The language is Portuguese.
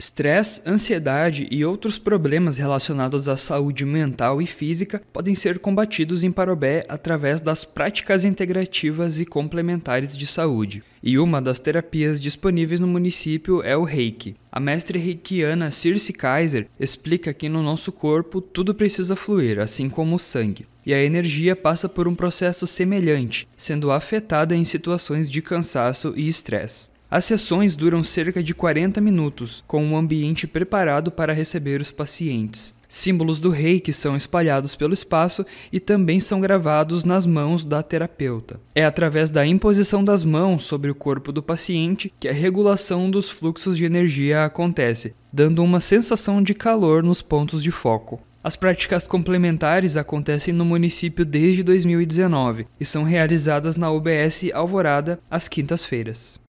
Estresse, ansiedade e outros problemas relacionados à saúde mental e física podem ser combatidos em Parobé através das práticas integrativas e complementares de saúde. E uma das terapias disponíveis no município é o Reiki. A mestre reikiana Circe Kaiser explica que no nosso corpo tudo precisa fluir, assim como o sangue e a energia passa por um processo semelhante, sendo afetada em situações de cansaço e estresse. As sessões duram cerca de 40 minutos, com um ambiente preparado para receber os pacientes. Símbolos do rei que são espalhados pelo espaço e também são gravados nas mãos da terapeuta. É através da imposição das mãos sobre o corpo do paciente que a regulação dos fluxos de energia acontece, dando uma sensação de calor nos pontos de foco. As práticas complementares acontecem no município desde 2019 e são realizadas na UBS Alvorada às quintas-feiras.